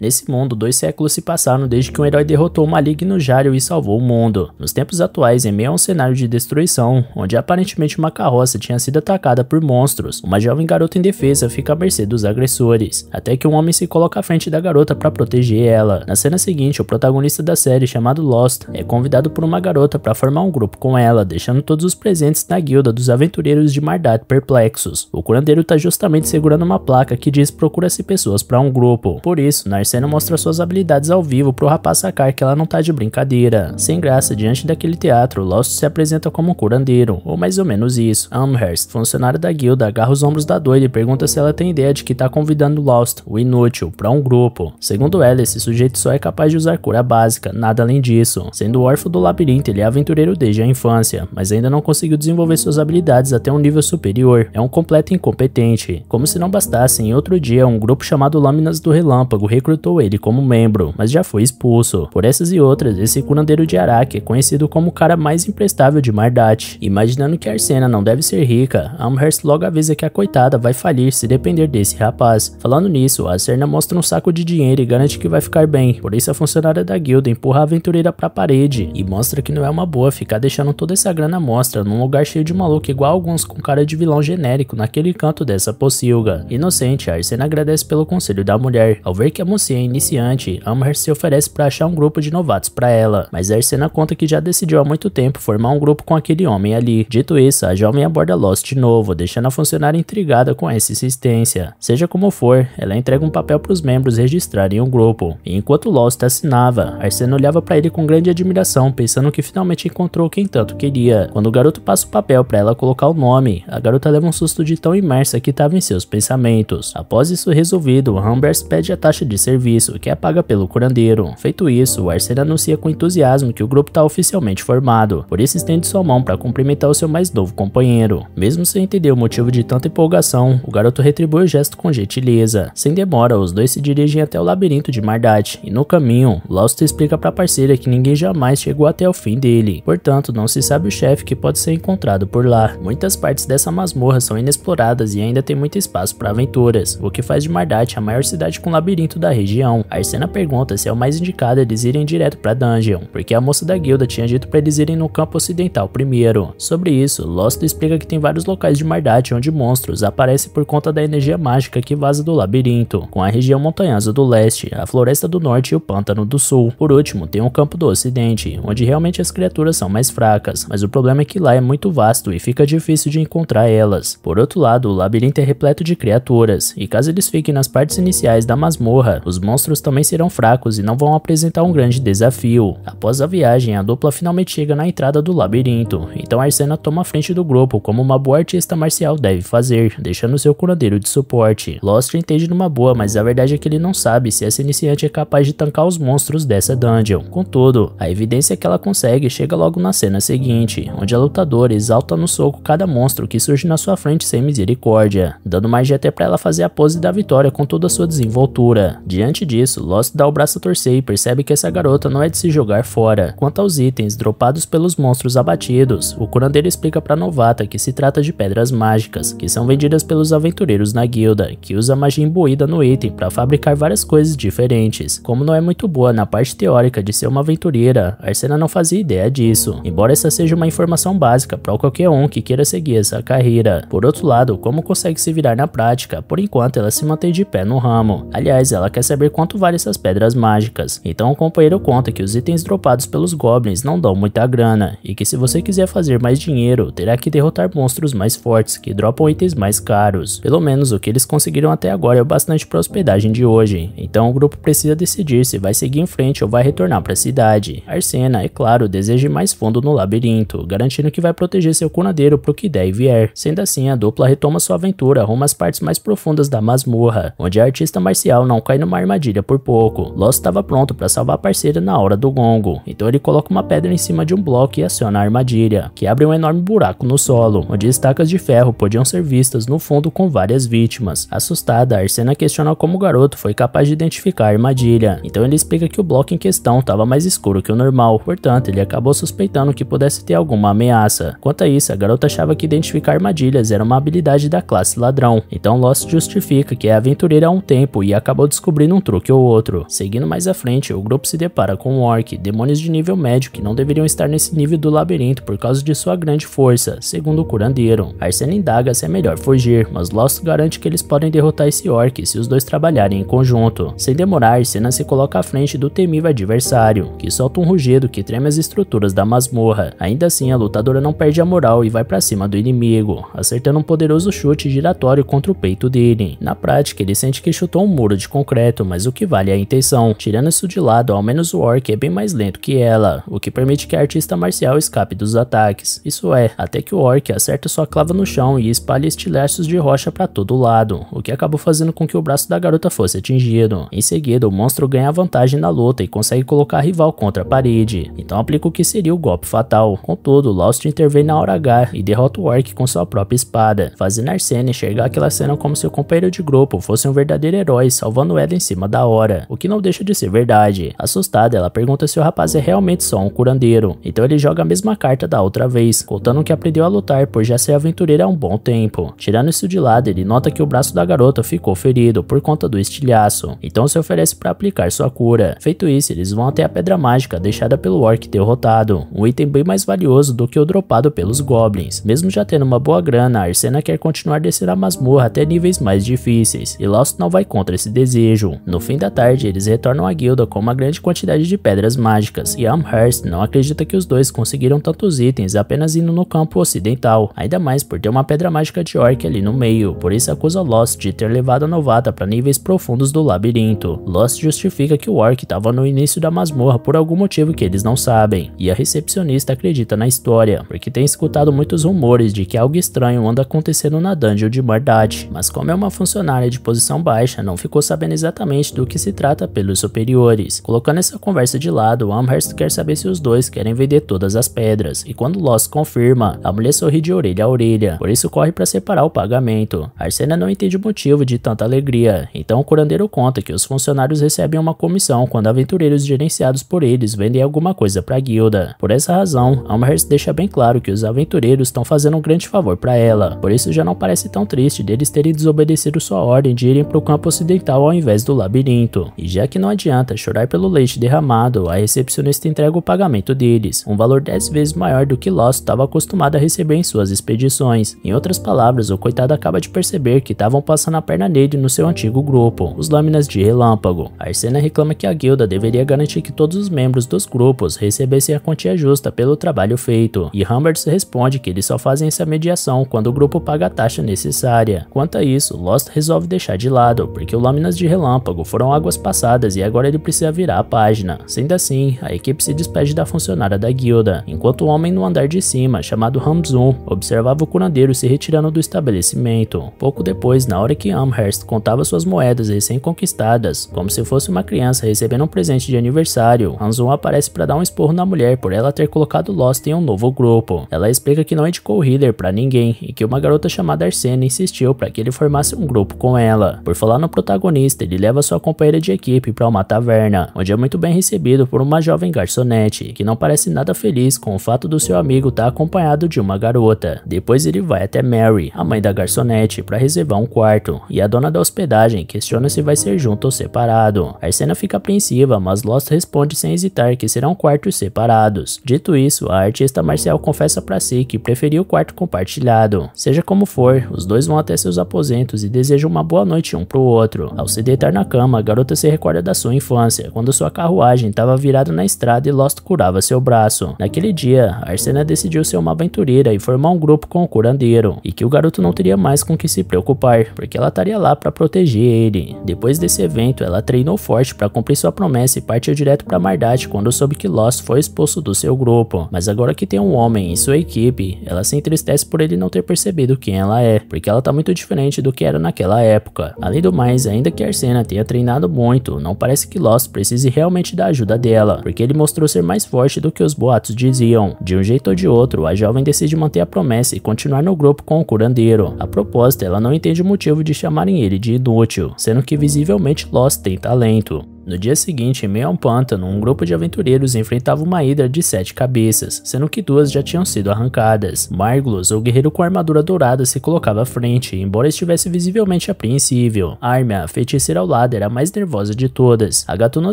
Nesse mundo, dois séculos se passaram desde que um herói derrotou o maligno Jário e salvou o mundo. Nos tempos atuais, em meio a um cenário de destruição, onde aparentemente uma carroça tinha sido atacada por monstros, uma jovem garota indefesa fica à mercê dos agressores, até que um homem se coloca à frente da garota para proteger ela. Na cena seguinte, o protagonista da série, chamado Lost, é convidado por uma garota para formar um grupo com ela, deixando todos os presentes na guilda dos aventureiros de Mardat perplexos. O curandeiro está justamente segurando uma placa que diz procura-se pessoas para um grupo. Por isso, na Marcelo mostra suas habilidades ao vivo pro rapaz sacar que ela não tá de brincadeira. Sem graça, diante daquele teatro, Lost se apresenta como um curandeiro, ou mais ou menos isso. Amherst, funcionário da guilda, agarra os ombros da doida e pergunta se ela tem ideia de que tá convidando Lost, o inútil, pra um grupo. Segundo ela, esse sujeito só é capaz de usar cura básica, nada além disso. Sendo órfão do labirinto, ele é aventureiro desde a infância, mas ainda não conseguiu desenvolver suas habilidades até um nível superior. É um completo incompetente. Como se não bastasse, em outro dia, um grupo chamado Lâminas do Relâmpago recrutou adotou ele como membro, mas já foi expulso. Por essas e outras, esse curandeiro de Araki é conhecido como o cara mais imprestável de Mardat. Imaginando que Arsena não deve ser rica, Amherst logo avisa que a coitada vai falir se depender desse rapaz. Falando nisso, Arsena mostra um saco de dinheiro e garante que vai ficar bem, por isso a funcionária da guilda empurra a aventureira a parede e mostra que não é uma boa ficar deixando toda essa grana mostra num lugar cheio de maluco igual alguns com cara de vilão genérico naquele canto dessa pocilga. Inocente, Arsena agradece pelo conselho da mulher. Ao ver que a mocinha é iniciante, Amherst se oferece para achar um grupo de novatos para ela, mas Ersena conta que já decidiu há muito tempo formar um grupo com aquele homem ali. Dito isso, a jovem aborda Lost de novo, deixando a funcionária intrigada com essa insistência. Seja como for, ela entrega um papel para os membros registrarem o um grupo. E enquanto Lost assinava, Arsena olhava para ele com grande admiração, pensando que finalmente encontrou quem tanto queria. Quando o garoto passa o papel para ela colocar o nome, a garota leva um susto de tão imersa que estava em seus pensamentos. Após isso resolvido, Amherst pede a taxa de serviço serviço, que é paga pelo curandeiro. Feito isso, o Arcer anuncia com entusiasmo que o grupo está oficialmente formado, por isso estende sua mão para cumprimentar o seu mais novo companheiro. Mesmo sem entender o motivo de tanta empolgação, o garoto retribui o gesto com gentileza. Sem demora, os dois se dirigem até o labirinto de Mardat, e no caminho, Lost explica para a parceira que ninguém jamais chegou até o fim dele, portanto não se sabe o chefe que pode ser encontrado por lá. Muitas partes dessa masmorra são inexploradas e ainda tem muito espaço para aventuras, o que faz de Mardat a maior cidade com labirinto da região região. Arsena pergunta se é o mais indicado eles irem direto para dungeon, porque a moça da guilda tinha dito para eles irem no campo ocidental primeiro. Sobre isso, Lost explica que tem vários locais de Mardat onde monstros aparecem por conta da energia mágica que vaza do labirinto, com a região montanhosa do leste, a floresta do norte e o pântano do sul. Por último, tem o campo do ocidente, onde realmente as criaturas são mais fracas, mas o problema é que lá é muito vasto e fica difícil de encontrar elas. Por outro lado, o labirinto é repleto de criaturas, e caso eles fiquem nas partes iniciais da masmorra, os monstros também serão fracos e não vão apresentar um grande desafio. Após a viagem, a dupla finalmente chega na entrada do labirinto, então Arsena toma a frente do grupo como uma boa artista marcial deve fazer, deixando seu curandeiro de suporte. Lost entende numa boa, mas a verdade é que ele não sabe se essa iniciante é capaz de tancar os monstros dessa dungeon. Contudo, a evidência que ela consegue chega logo na cena seguinte, onde a lutadora exalta no soco cada monstro que surge na sua frente sem misericórdia, dando de até para ela fazer a pose da vitória com toda a sua desenvoltura. De Diante disso, Lost dá o braço a torcer e percebe que essa garota não é de se jogar fora. Quanto aos itens dropados pelos monstros abatidos, o curandeiro explica para novata que se trata de pedras mágicas, que são vendidas pelos aventureiros na guilda, que usa magia imbuída no item para fabricar várias coisas diferentes. Como não é muito boa na parte teórica de ser uma aventureira, Arsena não fazia ideia disso, embora essa seja uma informação básica para qualquer um que queira seguir essa carreira. Por outro lado, como consegue se virar na prática, por enquanto ela se mantém de pé no ramo. Aliás, ela quer saber quanto valem essas pedras mágicas. Então o companheiro conta que os itens dropados pelos goblins não dão muita grana, e que se você quiser fazer mais dinheiro, terá que derrotar monstros mais fortes, que dropam itens mais caros. Pelo menos o que eles conseguiram até agora é bastante para a hospedagem de hoje, então o grupo precisa decidir se vai seguir em frente ou vai retornar para a cidade. Arsena, é claro, deseja ir mais fundo no labirinto, garantindo que vai proteger seu cunadeiro o que der e vier. Sendo assim, a dupla retoma sua aventura rumo às partes mais profundas da masmorra, onde a artista marcial não cai numa armadilha por pouco. Loss estava pronto para salvar a parceira na hora do gongo, então ele coloca uma pedra em cima de um bloco e aciona a armadilha, que abre um enorme buraco no solo, onde estacas de ferro podiam ser vistas no fundo com várias vítimas. Assustada, Arsena questiona como o garoto foi capaz de identificar a armadilha, então ele explica que o bloco em questão estava mais escuro que o normal, portanto ele acabou suspeitando que pudesse ter alguma ameaça. Quanto a isso, a garota achava que identificar armadilhas era uma habilidade da classe ladrão, então Lost justifica que é aventureira há um tempo e acabou descobrindo Fazendo um truque ou outro. Seguindo mais à frente, o grupo se depara com um orc, demônios de nível médio que não deveriam estar nesse nível do labirinto por causa de sua grande força, segundo o curandeiro. Arsene indaga se é melhor fugir, mas Lost garante que eles podem derrotar esse orc se os dois trabalharem em conjunto. Sem demorar, Senna se coloca à frente do temível adversário, que solta um rugido que treme as estruturas da masmorra. Ainda assim, a lutadora não perde a moral e vai para cima do inimigo, acertando um poderoso chute giratório contra o peito dele. Na prática, ele sente que chutou um muro de concreto certo, mas o que vale é a intenção. Tirando isso de lado, ao menos o Orc é bem mais lento que ela, o que permite que a artista marcial escape dos ataques. Isso é, até que o Orc acerta sua clava no chão e espalha estilhaços de rocha para todo lado, o que acabou fazendo com que o braço da garota fosse atingido. Em seguida, o monstro ganha vantagem na luta e consegue colocar a rival contra a parede, então aplica o que seria o golpe fatal. Contudo, Lost intervém na hora H e derrota o Orc com sua própria espada, fazendo Arsene enxergar aquela cena como seu companheiro de grupo fosse um verdadeiro herói, salvando ela em cima da hora, o que não deixa de ser verdade. Assustada, ela pergunta se o rapaz é realmente só um curandeiro, então ele joga a mesma carta da outra vez, contando que aprendeu a lutar por já ser aventureira há um bom tempo. Tirando isso de lado, ele nota que o braço da garota ficou ferido por conta do estilhaço, então se oferece para aplicar sua cura. Feito isso, eles vão até a pedra mágica deixada pelo orc derrotado, um item bem mais valioso do que o dropado pelos goblins. Mesmo já tendo uma boa grana, Arsena quer continuar descendo a masmorra até níveis mais difíceis, e Lost não vai contra esse desejo. No fim da tarde, eles retornam à guilda com uma grande quantidade de pedras mágicas, e Amherst não acredita que os dois conseguiram tantos itens apenas indo no campo ocidental, ainda mais por ter uma pedra mágica de orc ali no meio, por isso acusa Lost de ter levado a novata para níveis profundos do labirinto. Lost justifica que o orc estava no início da masmorra por algum motivo que eles não sabem, e a recepcionista acredita na história, porque tem escutado muitos rumores de que algo estranho anda acontecendo na dungeon de Mardat, mas como é uma funcionária de posição baixa, não ficou sabendo exatamente exatamente do que se trata pelos superiores. Colocando essa conversa de lado, Amherst quer saber se os dois querem vender todas as pedras, e quando Lost confirma, a mulher sorri de orelha a orelha, por isso corre para separar o pagamento. Arsena não entende o motivo de tanta alegria, então o curandeiro conta que os funcionários recebem uma comissão quando aventureiros gerenciados por eles vendem alguma coisa para a guilda. Por essa razão, Amherst deixa bem claro que os aventureiros estão fazendo um grande favor para ela, por isso já não parece tão triste deles terem desobedecido sua ordem de irem para o campo ocidental ao invés do labirinto. E já que não adianta chorar pelo leite derramado, a recepcionista entrega o pagamento deles, um valor 10 vezes maior do que Lost estava acostumado a receber em suas expedições. Em outras palavras, o coitado acaba de perceber que estavam passando a perna nele no seu antigo grupo, os Lâminas de Relâmpago. Arsena reclama que a guilda deveria garantir que todos os membros dos grupos recebessem a quantia justa pelo trabalho feito, e Humbert responde que eles só fazem essa mediação quando o grupo paga a taxa necessária. Quanto a isso, Lost resolve deixar de lado, porque o Lâminas de Relâmpago relâmpago foram águas passadas e agora ele precisa virar a página. Sendo assim, a equipe se despede da funcionária da guilda, enquanto o homem no andar de cima, chamado Hamzun, observava o curandeiro se retirando do estabelecimento. Pouco depois, na hora que Amherst contava suas moedas recém-conquistadas, como se fosse uma criança recebendo um presente de aniversário, Hamzun aparece para dar um esporro na mulher por ela ter colocado Lost em um novo grupo. Ela explica que não indicou o healer para ninguém e que uma garota chamada Arsena insistiu para que ele formasse um grupo com ela. Por falar no protagonista, ele leva sua companheira de equipe para uma taverna, onde é muito bem recebido por uma jovem garçonete, que não parece nada feliz com o fato do seu amigo estar tá acompanhado de uma garota. Depois ele vai até Mary, a mãe da garçonete, para reservar um quarto, e a dona da hospedagem questiona se vai ser junto ou separado. A cena fica apreensiva, mas Lost responde sem hesitar que serão quartos separados. Dito isso, a artista marcial confessa para si que preferiu o quarto compartilhado. Seja como for, os dois vão até seus aposentos e desejam uma boa noite um pro outro. Ao se deitar na cama, a garota se recorda da sua infância, quando sua carruagem estava virada na estrada e Lost curava seu braço. Naquele dia, Arsena decidiu ser uma aventureira e formar um grupo com o curandeiro, e que o garoto não teria mais com que se preocupar, porque ela estaria lá para proteger ele. Depois desse evento, ela treinou forte para cumprir sua promessa e partiu direto para Mardat quando soube que Lost foi expulso do seu grupo. Mas agora que tem um homem em sua equipe, ela se entristece por ele não ter percebido quem ela é, porque ela tá muito diferente do que era naquela época. Além do mais, ainda que Arsena tenha treinado muito, não parece que Lost precise realmente da ajuda dela, porque ele mostrou ser mais forte do que os boatos diziam. De um jeito ou de outro, a jovem decide manter a promessa e continuar no grupo com o curandeiro. A proposta, ela não entende o motivo de chamarem ele de inútil, sendo que visivelmente Lost tem talento. No dia seguinte, em meio a um pântano, um grupo de aventureiros enfrentava uma hidra de sete cabeças, sendo que duas já tinham sido arrancadas. Margulos, o guerreiro com a armadura dourada, se colocava à frente, embora estivesse visivelmente apreensível. Armia, a feiticeira ao lado, era a mais nervosa de todas. A gatuna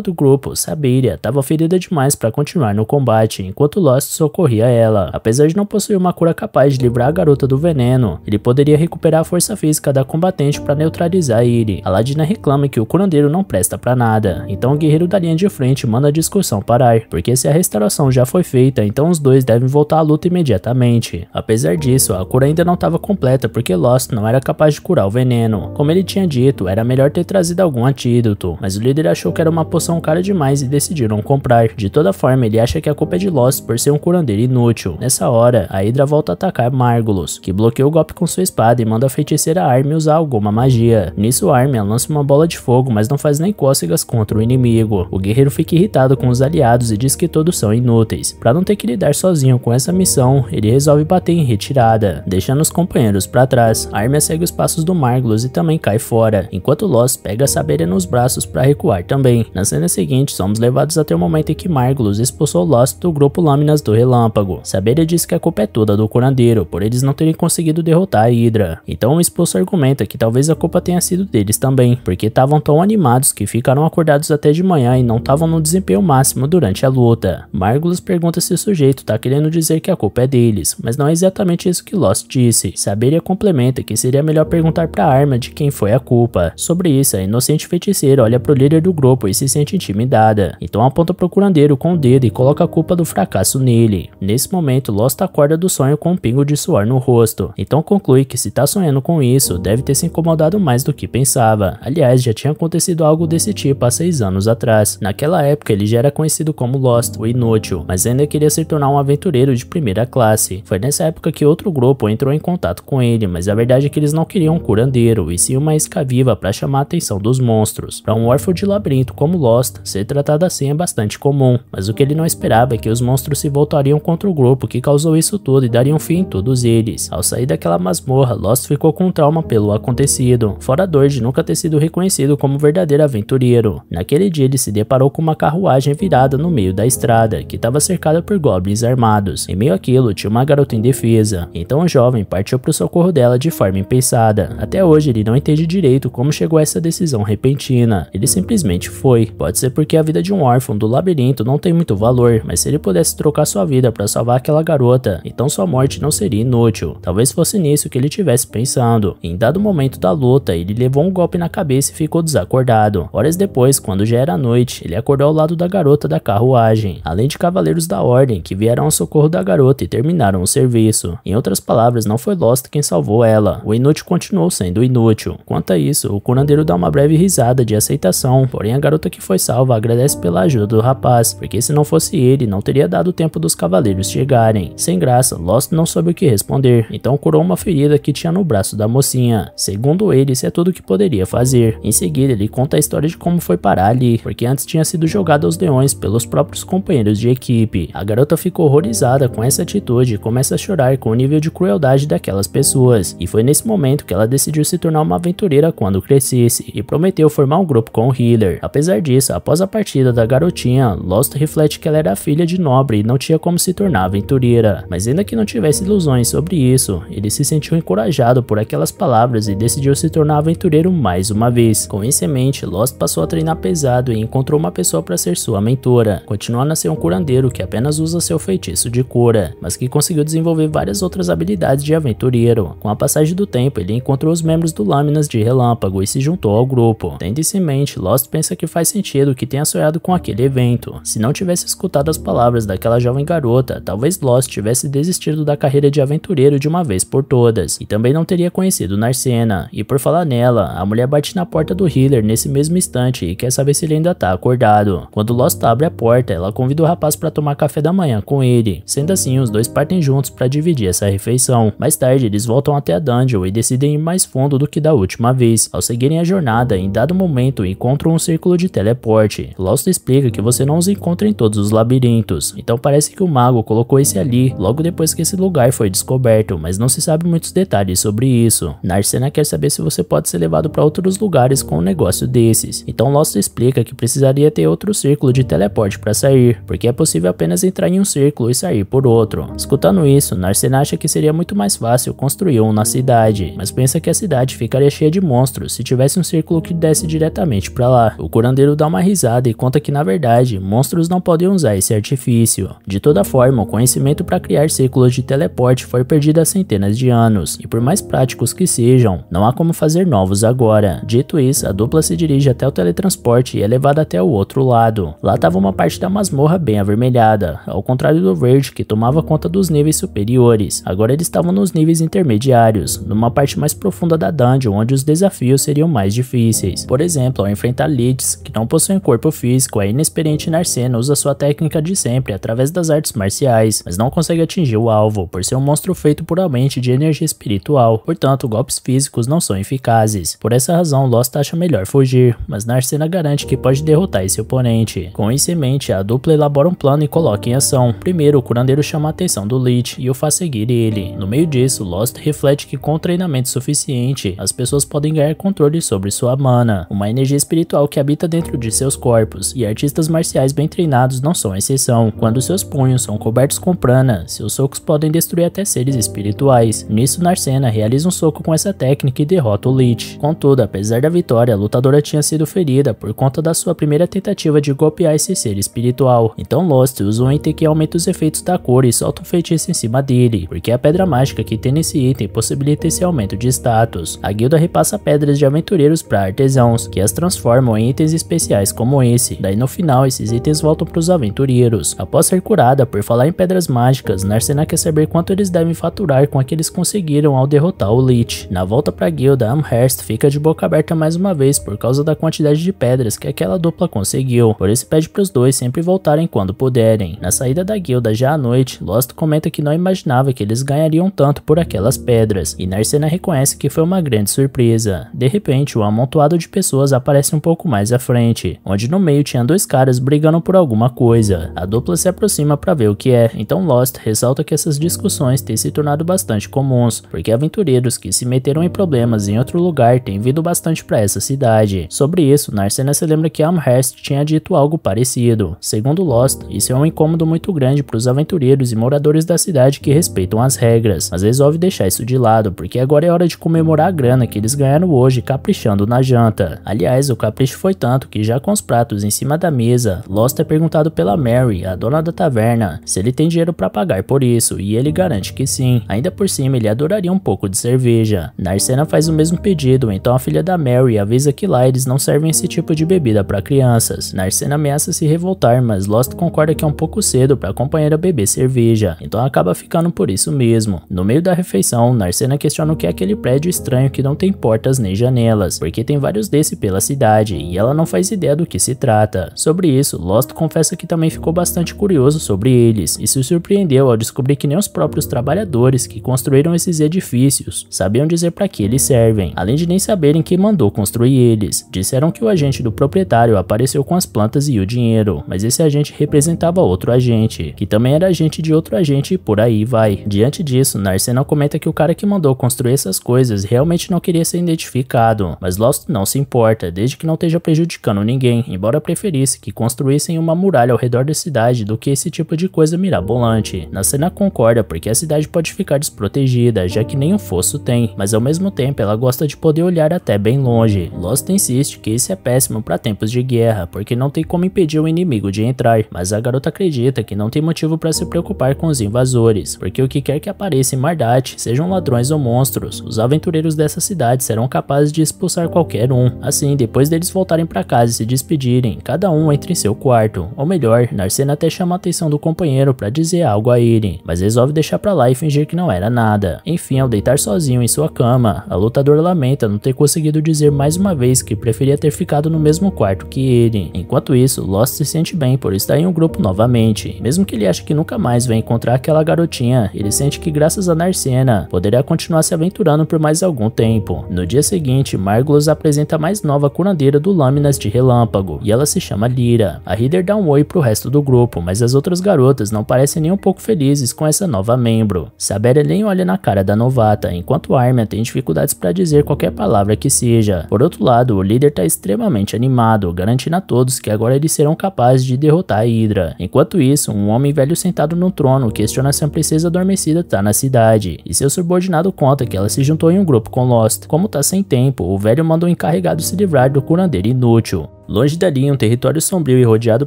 do grupo, Sabiria, estava ferida demais para continuar no combate, enquanto Lost socorria ela. Apesar de não possuir uma cura capaz de livrar a garota do veneno, ele poderia recuperar a força física da combatente para neutralizar ele. Aladina reclama que o curandeiro não presta para nada então o guerreiro da linha de frente manda a discussão parar, porque se a restauração já foi feita, então os dois devem voltar à luta imediatamente. Apesar disso, a cura ainda não estava completa porque Lost não era capaz de curar o veneno. Como ele tinha dito, era melhor ter trazido algum antídoto, mas o líder achou que era uma poção cara demais e decidiram comprar. De toda forma, ele acha que a culpa é de Lost por ser um curandeiro inútil. Nessa hora, a Hydra volta a atacar Margulos, que bloqueia o golpe com sua espada e manda a feiticeira Armin usar alguma magia. Nisso, Armin lança uma bola de fogo, mas não faz nem cócegas contra contra o inimigo. O guerreiro fica irritado com os aliados e diz que todos são inúteis. Para não ter que lidar sozinho com essa missão, ele resolve bater em retirada, deixando os companheiros para trás. A Armia segue os passos do Margulos e também cai fora, enquanto Loss pega a Saberia nos braços para recuar também. Na cena seguinte, somos levados até o momento em que Margulos expulsou Loss do grupo Lâminas do Relâmpago. Saberia diz que a culpa é toda do curandeiro, por eles não terem conseguido derrotar a Hydra. Então o expulso argumenta que talvez a culpa tenha sido deles também, porque estavam tão animados que ficaram acordados até de manhã e não estavam no desempenho máximo durante a luta. Margulis pergunta se o sujeito está querendo dizer que a culpa é deles, mas não é exatamente isso que Lost disse. Saberia complementa que seria melhor perguntar para a arma de quem foi a culpa. Sobre isso, a inocente feiticeira olha para o líder do grupo e se sente intimidada. Então aponta para o curandeiro com o dedo e coloca a culpa do fracasso nele. Nesse momento, Lost acorda do sonho com um pingo de suor no rosto. Então conclui que se está sonhando com isso, deve ter se incomodado mais do que pensava. Aliás, já tinha acontecido algo desse tipo há 16 anos atrás. Naquela época ele já era conhecido como Lost, o Inútil, mas ainda queria se tornar um aventureiro de primeira classe. Foi nessa época que outro grupo entrou em contato com ele, mas a verdade é que eles não queriam um curandeiro, e sim uma isca viva para chamar a atenção dos monstros. Para um órfão de labirinto como Lost, ser tratado assim é bastante comum, mas o que ele não esperava é que os monstros se voltariam contra o grupo que causou isso tudo e dariam fim em todos eles. Ao sair daquela masmorra, Lost ficou com um trauma pelo acontecido, fora a dor de nunca ter sido reconhecido como verdadeiro aventureiro. Naquele dia ele se deparou com uma carruagem virada no meio da estrada, que estava cercada por goblins armados. Em meio àquilo tinha uma garota indefesa, então o jovem partiu para o socorro dela de forma impensada. Até hoje ele não entende direito como chegou a essa decisão repentina, ele simplesmente foi. Pode ser porque a vida de um órfão do labirinto não tem muito valor, mas se ele pudesse trocar sua vida para salvar aquela garota, então sua morte não seria inútil. Talvez fosse nisso que ele estivesse pensando. Em dado momento da luta, ele levou um golpe na cabeça e ficou desacordado. Horas depois, quando já era noite, ele acordou ao lado da garota da carruagem, além de cavaleiros da ordem que vieram ao socorro da garota e terminaram o serviço. Em outras palavras, não foi Lost quem salvou ela. O inútil continuou sendo inútil. Quanto a isso, o curandeiro dá uma breve risada de aceitação, porém a garota que foi salva agradece pela ajuda do rapaz, porque se não fosse ele, não teria dado tempo dos cavaleiros chegarem. Sem graça, Lost não soube o que responder, então curou uma ferida que tinha no braço da mocinha. Segundo ele, isso é tudo o que poderia fazer. Em seguida, ele conta a história de como foi parar parar ali, porque antes tinha sido jogada aos leões pelos próprios companheiros de equipe. A garota ficou horrorizada com essa atitude e começa a chorar com o nível de crueldade daquelas pessoas, e foi nesse momento que ela decidiu se tornar uma aventureira quando crescesse, e prometeu formar um grupo com o Healer. Apesar disso, após a partida da garotinha, Lost reflete que ela era filha de nobre e não tinha como se tornar aventureira, mas ainda que não tivesse ilusões sobre isso, ele se sentiu encorajado por aquelas palavras e decidiu se tornar aventureiro mais uma vez. Com isso em mente, Lost passou a treinar pesado e encontrou uma pessoa para ser sua mentora. Continuando a ser um curandeiro que apenas usa seu feitiço de cura, mas que conseguiu desenvolver várias outras habilidades de aventureiro. Com a passagem do tempo, ele encontrou os membros do Lâminas de Relâmpago e se juntou ao grupo. Tendo isso em mente, Lost pensa que faz sentido que tenha sonhado com aquele evento. Se não tivesse escutado as palavras daquela jovem garota, talvez Lost tivesse desistido da carreira de aventureiro de uma vez por todas, e também não teria conhecido Narcena. E por falar nela, a mulher bate na porta do Healer nesse mesmo instante e quer saber se ele ainda tá acordado. Quando Lost abre a porta, ela convida o rapaz para tomar café da manhã com ele. Sendo assim, os dois partem juntos para dividir essa refeição. Mais tarde, eles voltam até a dungeon e decidem ir mais fundo do que da última vez. Ao seguirem a jornada, em dado momento, encontram um círculo de teleporte. Lost explica que você não os encontra em todos os labirintos, então parece que o mago colocou esse ali logo depois que esse lugar foi descoberto, mas não se sabe muitos detalhes sobre isso. Narcena quer saber se você pode ser levado para outros lugares com um negócio desses, então Lost explica que precisaria ter outro círculo de teleporte para sair, porque é possível apenas entrar em um círculo e sair por outro. Escutando isso, Narcen acha que seria muito mais fácil construir um na cidade, mas pensa que a cidade ficaria cheia de monstros se tivesse um círculo que desse diretamente para lá. O curandeiro dá uma risada e conta que na verdade, monstros não podem usar esse artifício. De toda forma, o conhecimento para criar círculos de teleporte foi perdido há centenas de anos, e por mais práticos que sejam, não há como fazer novos agora. Dito isso, a dupla se dirige até o teletransporte forte e é levada até o outro lado. Lá estava uma parte da masmorra bem avermelhada, ao contrário do verde que tomava conta dos níveis superiores. Agora eles estavam nos níveis intermediários, numa parte mais profunda da dungeon onde os desafios seriam mais difíceis. Por exemplo, ao enfrentar Lids, que não possuem corpo físico, a inexperiente Narcena usa sua técnica de sempre através das artes marciais, mas não consegue atingir o alvo, por ser um monstro feito puramente de energia espiritual, portanto golpes físicos não são eficazes. Por essa razão, Lost acha melhor fugir, mas Narcena garante que pode derrotar esse oponente. Com isso em mente, a dupla elabora um plano e coloca em ação. Primeiro, o curandeiro chama a atenção do Lich e o faz seguir ele. No meio disso, Lost reflete que com treinamento suficiente, as pessoas podem ganhar controle sobre sua mana, uma energia espiritual que habita dentro de seus corpos, e artistas marciais bem treinados não são exceção. Quando seus punhos são cobertos com prana, seus socos podem destruir até seres espirituais. Nisso, Narcena realiza um soco com essa técnica e derrota o Lich. Contudo, apesar da vitória, a lutadora tinha sido ferida por por conta da sua primeira tentativa de golpear esse ser espiritual. Então Lost usa um item que aumenta os efeitos da cor e solta um feitiço em cima dele, porque é a pedra mágica que tem nesse item possibilita esse aumento de status. A guilda repassa pedras de aventureiros para artesãos, que as transformam em itens especiais como esse. Daí no final, esses itens voltam para os aventureiros. Após ser curada por falar em pedras mágicas, Narcena quer saber quanto eles devem faturar com aqueles conseguiram ao derrotar o Lich. Na volta para a guilda, Amherst fica de boca aberta mais uma vez por causa da quantidade de pedras pedras que aquela dupla conseguiu, por isso pede para os dois sempre voltarem quando puderem. Na saída da guilda já à noite, Lost comenta que não imaginava que eles ganhariam tanto por aquelas pedras, e Narcena reconhece que foi uma grande surpresa. De repente, o um amontoado de pessoas aparece um pouco mais à frente, onde no meio tinha dois caras brigando por alguma coisa. A dupla se aproxima para ver o que é, então Lost ressalta que essas discussões têm se tornado bastante comuns, porque aventureiros que se meteram em problemas em outro lugar têm vindo bastante para essa cidade. Sobre isso, Narcena Cena se lembra que Amherst tinha dito algo parecido. Segundo Lost, isso é um incômodo muito grande para os aventureiros e moradores da cidade que respeitam as regras, mas resolve deixar isso de lado, porque agora é hora de comemorar a grana que eles ganharam hoje caprichando na janta. Aliás, o capricho foi tanto que já com os pratos em cima da mesa, Lost é perguntado pela Mary, a dona da taverna, se ele tem dinheiro para pagar por isso, e ele garante que sim. Ainda por cima, ele adoraria um pouco de cerveja. Narcena faz o mesmo pedido, então a filha da Mary avisa que lá eles não servem esse tipo de bebida para crianças. Narcena ameaça se revoltar, mas Lost concorda que é um pouco cedo para a companheira beber cerveja, então acaba ficando por isso mesmo. No meio da refeição, Narcena questiona o que é aquele prédio estranho que não tem portas nem janelas, porque tem vários desse pela cidade, e ela não faz ideia do que se trata. Sobre isso, Lost confessa que também ficou bastante curioso sobre eles, e se surpreendeu ao descobrir que nem os próprios trabalhadores que construíram esses edifícios sabiam dizer para que eles servem, além de nem saberem quem mandou construir eles. Disseram que o agente do proprietário apareceu com as plantas e o dinheiro, mas esse agente representava outro agente, que também era agente de outro agente e por aí vai. Diante disso, Narcena comenta que o cara que mandou construir essas coisas realmente não queria ser identificado, mas Lost não se importa, desde que não esteja prejudicando ninguém, embora preferisse que construíssem uma muralha ao redor da cidade do que esse tipo de coisa mirabolante. Narcena concorda porque a cidade pode ficar desprotegida, já que nem um fosso tem, mas ao mesmo tempo ela gosta de poder olhar até bem longe. Lost insiste que isso é péssimo para tempos de guerra, porque não tem como impedir o inimigo de entrar, mas a garota acredita que não tem motivo para se preocupar com os invasores, porque o que quer que apareça em Mardat, sejam ladrões ou monstros, os aventureiros dessa cidade serão capazes de expulsar qualquer um. Assim, depois deles voltarem para casa e se despedirem, cada um entra em seu quarto, ou melhor, Narcena até chama a atenção do companheiro para dizer algo a Iren, mas resolve deixar para lá e fingir que não era nada. Enfim, ao deitar sozinho em sua cama, a lutadora lamenta não ter conseguido dizer mais uma vez que preferia ter ficado no mesmo quarto que ele. Enquanto isso, Lost se sente bem por estar em um grupo novamente. Mesmo que ele ache que nunca mais vai encontrar aquela garotinha, ele sente que graças a Narcena, poderá continuar se aventurando por mais algum tempo. No dia seguinte, Margulos apresenta a mais nova curandeira do Lâminas de Relâmpago, e ela se chama Lira. A Reader dá um oi pro resto do grupo, mas as outras garotas não parecem nem um pouco felizes com essa nova membro. Sabera nem olha na cara da novata, enquanto Armin tem dificuldades para dizer qualquer palavra que seja. Por outro lado, o líder está extremamente animado, garantindo a todos que agora eles serão capazes de derrotar a Hydra. Enquanto isso, um homem velho sentado no trono questiona se a princesa adormecida está na cidade, e seu subordinado conta que ela se juntou em um grupo com Lost. Como tá sem tempo, o velho manda o um encarregado se livrar do curandeiro inútil. Longe dali, em um território sombrio e rodeado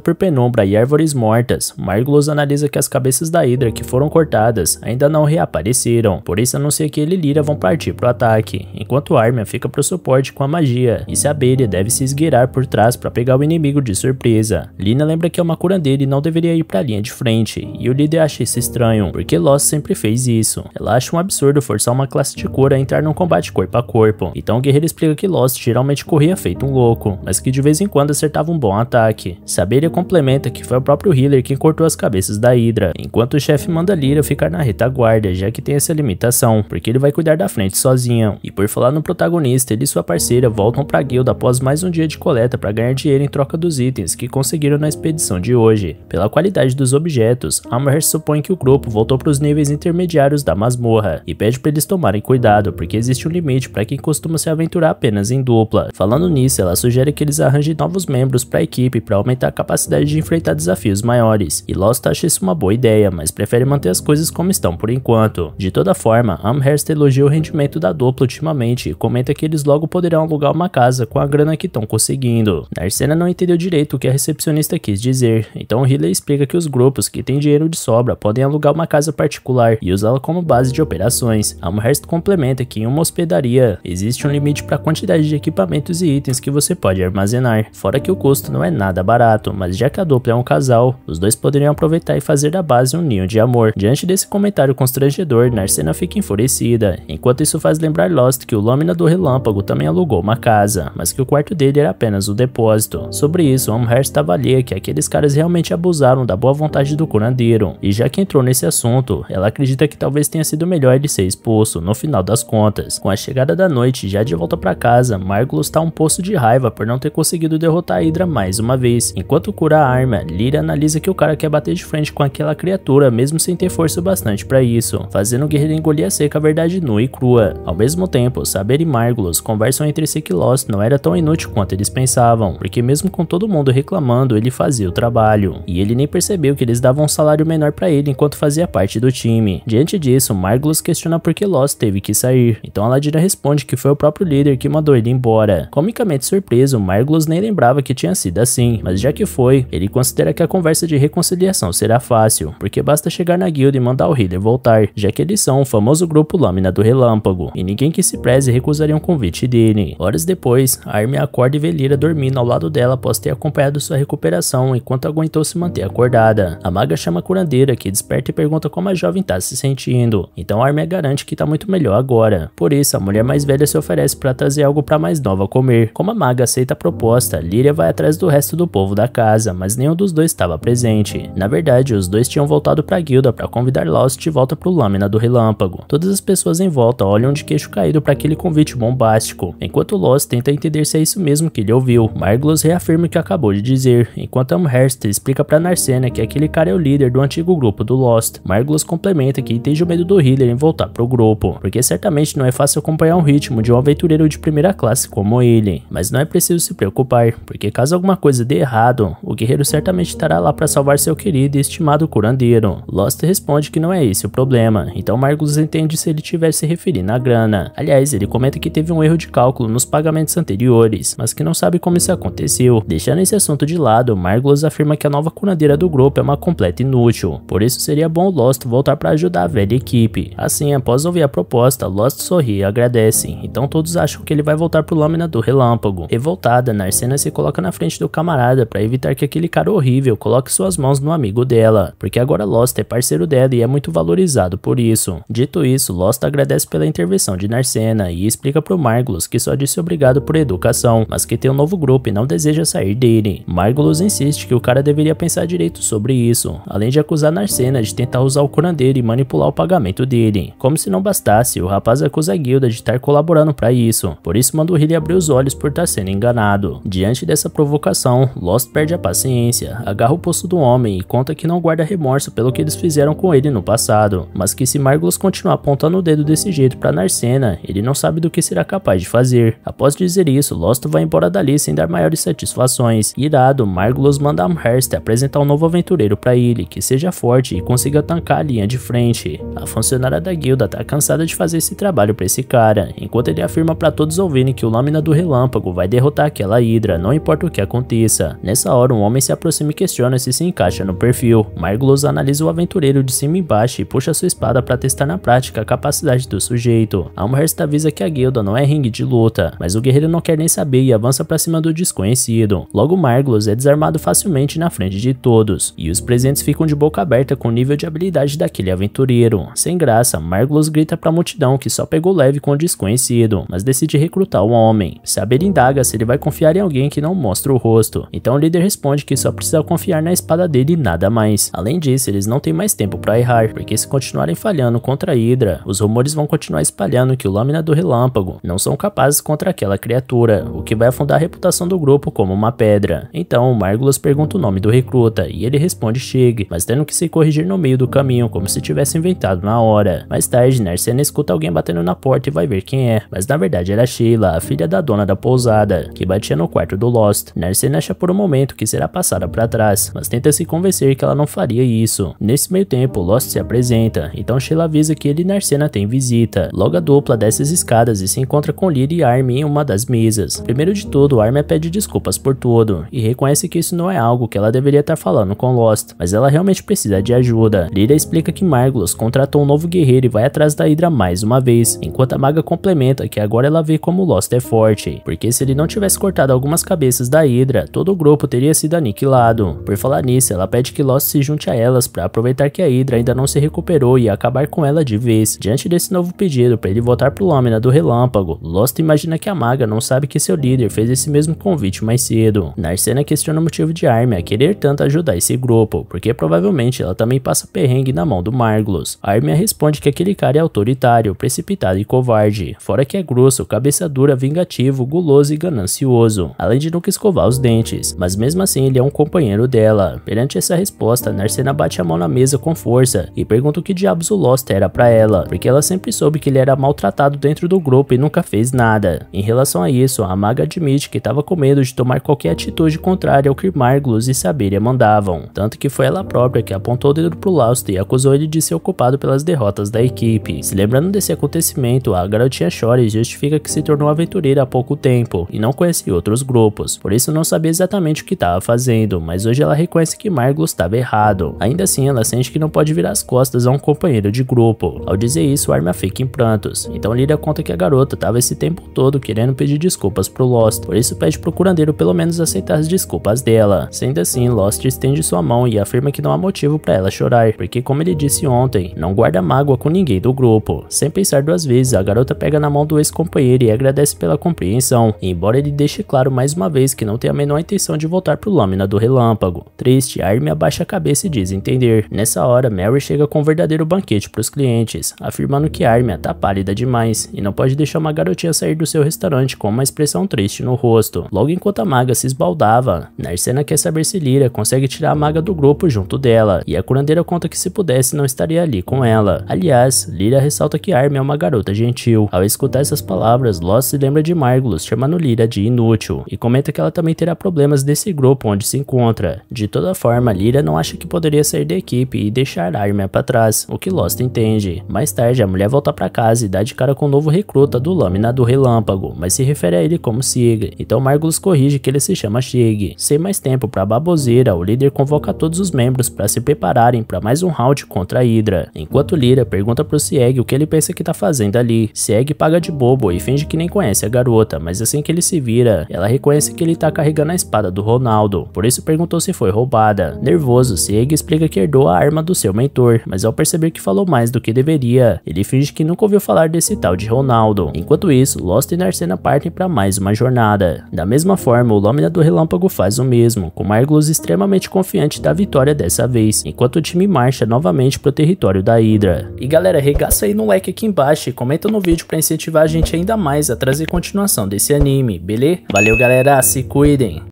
por penumbra e árvores mortas, Margulos analisa que as cabeças da Hydra que foram cortadas ainda não reapareceram, por isso anuncia que ele e Lyra vão partir para o ataque, enquanto Armin fica para o suporte com a magia, e Saberia deve se esgueirar por trás para pegar o inimigo de surpresa. Lina lembra que é uma curandeira e não deveria ir para a linha de frente, e o líder acha isso estranho, porque Lost sempre fez isso. Ela acha um absurdo forçar uma classe de cura a entrar num combate corpo a corpo, então o guerreiro explica que Lost geralmente corria feito um louco, mas que de vez em quando acertava um bom ataque. Saberia complementa que foi o próprio healer quem cortou as cabeças da Hydra, enquanto o chefe manda Lyra ficar na retaguarda, já que tem essa limitação, porque ele vai cuidar da frente sozinho. E por falar no protagonista, ele e sua parceira voltam pra guilda após mais um dia de coleta para ganhar dinheiro em troca dos itens que conseguiram na expedição de hoje. Pela qualidade dos objetos, Amherst supõe que o grupo voltou para os níveis intermediários da masmorra, e pede para eles tomarem cuidado, porque existe um limite para quem costuma se aventurar apenas em dupla. Falando nisso, ela sugere que eles arranjem novos membros para a equipe para aumentar a capacidade de enfrentar desafios maiores, e Lost acha isso uma boa ideia, mas prefere manter as coisas como estão por enquanto. De toda forma, Amherst elogia o rendimento da dupla ultimamente e comenta que eles logo poderão alugar uma casa com a grana que estão conseguindo. Narcena não entendeu direito o que a recepcionista quis dizer, então Riley explica que os grupos que têm dinheiro de sobra podem alugar uma casa particular e usá-la como base de operações. Amherst complementa que em uma hospedaria existe um limite para a quantidade de equipamentos e itens que você pode armazenar. Fora que o custo não é nada barato, mas já que a dupla é um casal, os dois poderiam aproveitar e fazer da base um ninho de amor. Diante desse comentário constrangedor, Narcena fica enfurecida, enquanto isso faz lembrar Lost que o Lâmina do Relâmpago também alugou uma casa, mas que o quarto dele era apenas o depósito. Sobre isso, Amherst estava ali que aqueles caras realmente abusaram da boa vontade do curandeiro, e já que entrou nesse assunto, ela acredita que talvez tenha sido melhor ele ser expulso, no final das contas. Com a chegada da noite, já de volta para casa, Margulos está um poço de raiva por não ter conseguido derrotar a Hydra mais uma vez. Enquanto cura a arma, Lyra analisa que o cara quer bater de frente com aquela criatura mesmo sem ter força bastante para isso, fazendo o guerreiro engolir a seca a verdade nua e crua. Ao mesmo tempo, Saber e Margulos conversam entre si que Lost não era tão inútil quanto eles pensavam, porque mesmo com todo mundo reclamando, ele fazia o trabalho. E ele nem percebeu que eles davam um salário menor para ele enquanto fazia parte do time. Diante disso, Margulos questiona por que Lost teve que sair. Então a responde que foi o próprio líder que mandou ele embora. Comicamente surpreso, Margulos nem lembrava que tinha sido assim, mas já que foi, ele considera que a conversa de reconciliação será fácil, porque basta chegar na guilda e mandar o Healer voltar, já que eles são o famoso grupo Lâmina do Relâmpago, e ninguém que se preze recusaria um convite dele. Horas depois, Armin acorda e vê Lira dormindo ao lado dela após ter acompanhado sua recuperação enquanto aguentou se manter acordada. A maga chama a curandeira, que desperta e pergunta como a jovem está se sentindo, então Armin garante que está muito melhor agora. Por isso, a mulher mais velha se oferece para trazer algo para mais nova comer. Como a maga aceita a proposta, Lyria vai atrás do resto do povo da casa, mas nenhum dos dois estava presente. Na verdade, os dois tinham voltado para a guilda para convidar Lost de volta pro Lâmina do Relâmpago. Todas as pessoas em volta olham de queixo caído para aquele convite bombástico. Enquanto Lost tenta entender se é isso mesmo que ele ouviu, Margulos reafirma o que acabou de dizer, enquanto Amherst explica para Narcena que aquele cara é o líder do antigo grupo do Lost. Margulos complementa que entende o medo do Healer em voltar pro grupo, porque certamente não é fácil acompanhar um ritmo de um aventureiro de primeira classe como ele, mas não é preciso se preocupar, porque caso alguma coisa dê errado, o guerreiro certamente estará lá para salvar seu querido e estimado curandeiro. Lost responde que não é esse o problema, então Marcus entende se ele estiver se referindo à grana. Aliás, ele comenta que teve um erro de cálculo nos pagamentos anteriores, mas que não sabe como isso aconteceu. Deixando esse assunto de lado, Margulis afirma que a nova curandeira do grupo é uma completa inútil, por isso seria bom Lost voltar para ajudar a velha equipe. Assim, após ouvir a proposta, Lost sorri e agradece, então todos acham que ele vai voltar pro Lâmina do Relâmpago. Revoltada, Narcena se coloca na frente do camarada para evitar que aquele cara horrível coloque suas mãos no amigo dela, porque agora Lost é parceiro dela e é muito valorizado por isso. Dito isso, Lost agradece pela intervenção de Narcena e explica pro Margulos que só disse obrigado por educação, mas que tem um novo grupo e não deseja sair dele. Margulos insiste que o cara deveria pensar direito sobre isso, além de acusar Narcena de tentar usar o curandeiro e manipular o pagamento dele. Como se não bastasse, o rapaz acusa a guilda de estar colaborando para isso, por isso manda o Hilly abrir os olhos por estar tá sendo enganado. De Diante dessa provocação, Lost perde a paciência, agarra o posto do homem e conta que não guarda remorso pelo que eles fizeram com ele no passado, mas que se Margulis continuar apontando o dedo desse jeito para Narcena, ele não sabe do que será capaz de fazer. Após dizer isso, Lost vai embora dali sem dar maiores satisfações. Irado, Margulis manda Amherst apresentar um novo aventureiro para ele, que seja forte e consiga tancar a linha de frente. A funcionária da guilda tá cansada de fazer esse trabalho para esse cara, enquanto ele afirma para todos ouvirem que o Lâmina do Relâmpago vai derrotar aquela Hidra outra, não importa o que aconteça. Nessa hora, um homem se aproxima e questiona se se encaixa no perfil. Margulos analisa o aventureiro de cima e baixo e puxa sua espada para testar na prática a capacidade do sujeito. A Amherst avisa que a guilda não é ringue de luta, mas o guerreiro não quer nem saber e avança para cima do desconhecido. Logo, Margulos é desarmado facilmente na frente de todos, e os presentes ficam de boca aberta com o nível de habilidade daquele aventureiro. Sem graça, Margulos grita para a multidão que só pegou leve com o desconhecido, mas decide recrutar o homem. Saber indaga se ele vai confiar em alguém alguém que não mostra o rosto. Então o líder responde que só precisa confiar na espada dele e nada mais. Além disso, eles não têm mais tempo para errar, porque se continuarem falhando contra a Hydra, os rumores vão continuar espalhando que o Lâmina do Relâmpago não são capazes contra aquela criatura, o que vai afundar a reputação do grupo como uma pedra. Então, Margulas pergunta o nome do recruta e ele responde Shig, mas tendo que se corrigir no meio do caminho, como se tivesse inventado na hora. Mais tarde, Narcena escuta alguém batendo na porta e vai ver quem é, mas na verdade era Sheila, a filha da dona da pousada, que batia no quarto quarto do Lost. Nancy acha por um momento que será passada para trás, mas tenta se convencer que ela não faria isso. Nesse meio tempo, Lost se apresenta, então Sheila avisa que ele e Narcena têm visita. Logo a dupla desce as escadas e se encontra com Lyra e Armin em uma das mesas. Primeiro de tudo, Armin pede desculpas por tudo, e reconhece que isso não é algo que ela deveria estar falando com Lost, mas ela realmente precisa de ajuda. Lyra explica que Margulos contratou um novo guerreiro e vai atrás da Hydra mais uma vez, enquanto a maga complementa que agora ela vê como Lost é forte, porque se ele não tivesse cortado algumas as cabeças da Hydra, todo o grupo teria sido aniquilado. Por falar nisso, ela pede que Lost se junte a elas para aproveitar que a Hydra ainda não se recuperou e acabar com ela de vez. Diante desse novo pedido para ele voltar pro Lâmina do Relâmpago, Lost imagina que a maga não sabe que seu líder fez esse mesmo convite mais cedo. Narcena questiona o motivo de Armin a querer tanto ajudar esse grupo, porque provavelmente ela também passa perrengue na mão do Margulos. Armin responde que aquele cara é autoritário, precipitado e covarde, fora que é grosso, cabeça dura, vingativo, guloso e ganancioso. Além de nunca escovar os dentes, mas mesmo assim ele é um companheiro dela. Perante essa resposta, Narcena bate a mão na mesa com força e pergunta o que diabos o Lost era para ela, porque ela sempre soube que ele era maltratado dentro do grupo e nunca fez nada. Em relação a isso, a maga admite que estava com medo de tomar qualquer atitude contrária ao que Margulis e Saberia mandavam, tanto que foi ela própria que apontou o dedo pro Lost e acusou ele de ser ocupado culpado pelas derrotas da equipe. Se lembrando desse acontecimento, a garotinha chora e justifica que se tornou aventureira há pouco tempo e não conhece outros grupos grupos, por isso não sabia exatamente o que estava fazendo, mas hoje ela reconhece que Margus estava errado. Ainda assim, ela sente que não pode virar as costas a um companheiro de grupo. Ao dizer isso, Arma fica em prantos, então Lyria conta que a garota estava esse tempo todo querendo pedir desculpas pro Lost, por isso pede pro curandeiro pelo menos aceitar as desculpas dela. Sendo assim, Lost estende sua mão e afirma que não há motivo para ela chorar, porque como ele disse ontem, não guarda mágoa com ninguém do grupo. Sem pensar duas vezes, a garota pega na mão do ex-companheiro e agradece pela compreensão, embora ele deixe claro mais mais uma vez que não tem a menor intenção de voltar pro Lâmina do Relâmpago. Triste, Arme abaixa a cabeça e diz entender. Nessa hora, Mary chega com um verdadeiro banquete pros clientes, afirmando que Armia tá pálida demais e não pode deixar uma garotinha sair do seu restaurante com uma expressão triste no rosto. Logo enquanto a maga se esbaldava, Narcena quer saber se Lyra consegue tirar a maga do grupo junto dela, e a curandeira conta que se pudesse não estaria ali com ela. Aliás, Lyra ressalta que Arme é uma garota gentil. Ao escutar essas palavras, Lost se lembra de Margulis chamando Lyra de inútil, e comenta que ela também terá problemas desse grupo onde se encontra. De toda forma, Lyra não acha que poderia sair da equipe e deixar arma para trás, o que Lost entende. Mais tarde, a mulher volta para casa e dá de cara com o um novo recruta do Lâmina do Relâmpago, mas se refere a ele como Sig, então Margulis corrige que ele se chama Sieg. Sem mais tempo para baboseira, o líder convoca todos os membros para se prepararem para mais um round contra a Hydra, enquanto Lyra pergunta pro Sieg o que ele pensa que tá fazendo ali. Sieg paga de bobo e finge que nem conhece a garota, mas assim que ele se vira, ela reconhece que ele tá carregando a espada do Ronaldo, por isso perguntou se foi roubada. Nervoso, Sieg explica que herdou a arma do seu mentor, mas ao perceber que falou mais do que deveria, ele finge que nunca ouviu falar desse tal de Ronaldo. Enquanto isso, Lost e Narcena partem para mais uma jornada. Da mesma forma, o Lâmina do Relâmpago faz o mesmo, com Margulis extremamente confiante da vitória dessa vez, enquanto o time marcha novamente para o território da Hydra. E galera, regaça aí no like aqui embaixo e comenta no vídeo para incentivar a gente ainda mais a trazer continuação desse anime, beleza? Valeu galera! galera. Se cuidem.